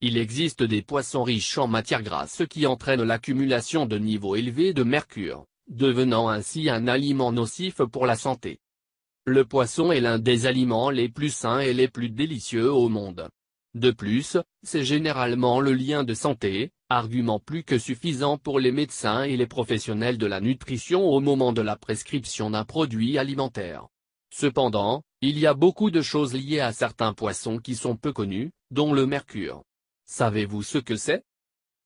Il existe des poissons riches en matière grasse qui entraînent l'accumulation de niveaux élevés de mercure, devenant ainsi un aliment nocif pour la santé. Le poisson est l'un des aliments les plus sains et les plus délicieux au monde. De plus, c'est généralement le lien de santé, argument plus que suffisant pour les médecins et les professionnels de la nutrition au moment de la prescription d'un produit alimentaire. Cependant, il y a beaucoup de choses liées à certains poissons qui sont peu connues, dont le mercure. Savez-vous ce que c'est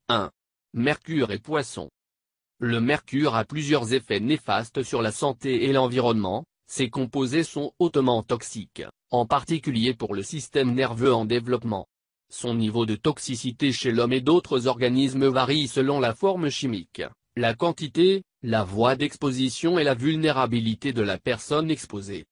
1. Mercure et poisson. Le mercure a plusieurs effets néfastes sur la santé et l'environnement, ses composés sont hautement toxiques, en particulier pour le système nerveux en développement. Son niveau de toxicité chez l'homme et d'autres organismes varie selon la forme chimique, la quantité, la voie d'exposition et la vulnérabilité de la personne exposée.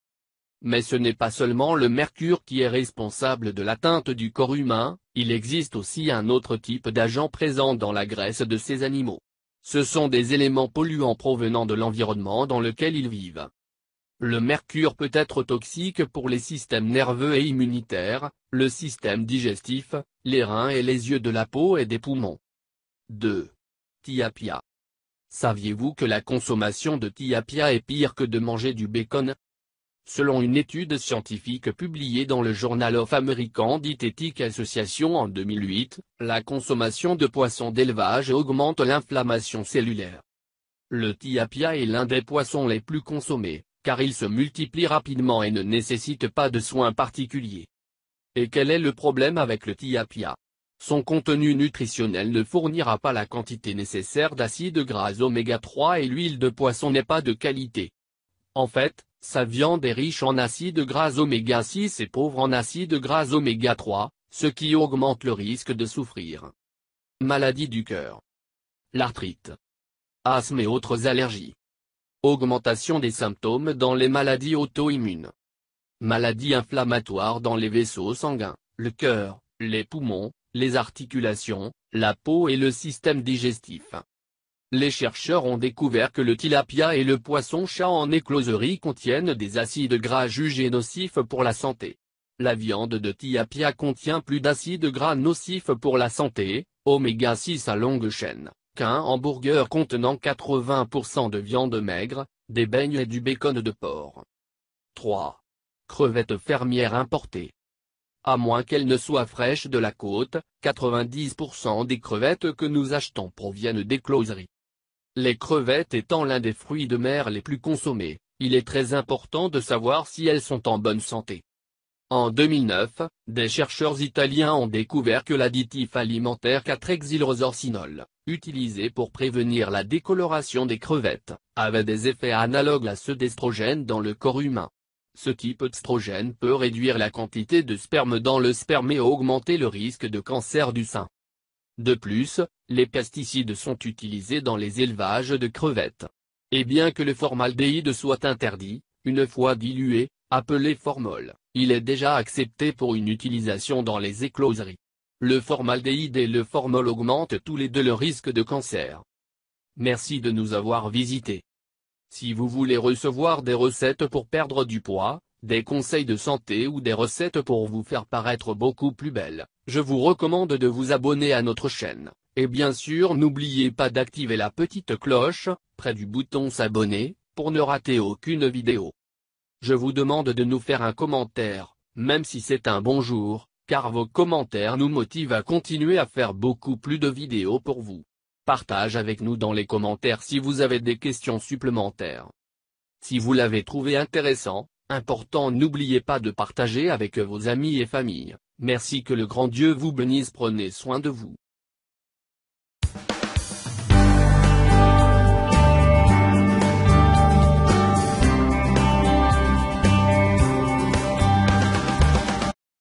Mais ce n'est pas seulement le mercure qui est responsable de l'atteinte du corps humain, il existe aussi un autre type d'agent présent dans la graisse de ces animaux. Ce sont des éléments polluants provenant de l'environnement dans lequel ils vivent. Le mercure peut être toxique pour les systèmes nerveux et immunitaires, le système digestif, les reins et les yeux de la peau et des poumons. 2. Tiapia. Saviez-vous que la consommation de tiapia est pire que de manger du bacon Selon une étude scientifique publiée dans le Journal of American Dietetic Association en 2008, la consommation de poissons d'élevage augmente l'inflammation cellulaire. Le tilapia est l'un des poissons les plus consommés, car il se multiplie rapidement et ne nécessite pas de soins particuliers. Et quel est le problème avec le tilapia Son contenu nutritionnel ne fournira pas la quantité nécessaire d'acides gras oméga 3 et l'huile de poisson n'est pas de qualité. En fait, sa viande est riche en acides gras oméga 6 et pauvre en acides gras oméga 3, ce qui augmente le risque de souffrir. Maladie du cœur. L'arthrite. Asthme et autres allergies. Augmentation des symptômes dans les maladies auto-immunes. Maladies inflammatoires dans les vaisseaux sanguins, le cœur, les poumons, les articulations, la peau et le système digestif les chercheurs ont découvert que le tilapia et le poisson-chat en écloserie contiennent des acides gras jugés nocifs pour la santé. La viande de tilapia contient plus d'acides gras nocifs pour la santé, oméga 6 à longue chaîne, qu'un hamburger contenant 80% de viande maigre, des beignes et du bacon de porc. 3. Crevettes fermières importées à moins qu'elles ne soient fraîches de la côte, 90% des crevettes que nous achetons proviennent d'écloseries. Les crevettes étant l'un des fruits de mer les plus consommés, il est très important de savoir si elles sont en bonne santé. En 2009, des chercheurs italiens ont découvert que l'additif alimentaire 4-hexylrosorcinol, utilisé pour prévenir la décoloration des crevettes, avait des effets analogues à ceux d'estrogène dans le corps humain. Ce type d'estrogène peut réduire la quantité de sperme dans le sperme et augmenter le risque de cancer du sein. De plus, les pesticides sont utilisés dans les élevages de crevettes. Et bien que le formaldéhyde soit interdit, une fois dilué, appelé formol, il est déjà accepté pour une utilisation dans les écloseries. Le formaldéhyde et le formol augmentent tous les deux le risque de cancer. Merci de nous avoir visités. Si vous voulez recevoir des recettes pour perdre du poids, des conseils de santé ou des recettes pour vous faire paraître beaucoup plus belle, je vous recommande de vous abonner à notre chaîne. Et bien sûr n'oubliez pas d'activer la petite cloche, près du bouton s'abonner, pour ne rater aucune vidéo. Je vous demande de nous faire un commentaire, même si c'est un bonjour, car vos commentaires nous motivent à continuer à faire beaucoup plus de vidéos pour vous. Partage avec nous dans les commentaires si vous avez des questions supplémentaires. Si vous l'avez trouvé intéressant, Important n'oubliez pas de partager avec vos amis et familles, merci que le grand Dieu vous bénisse prenez soin de vous.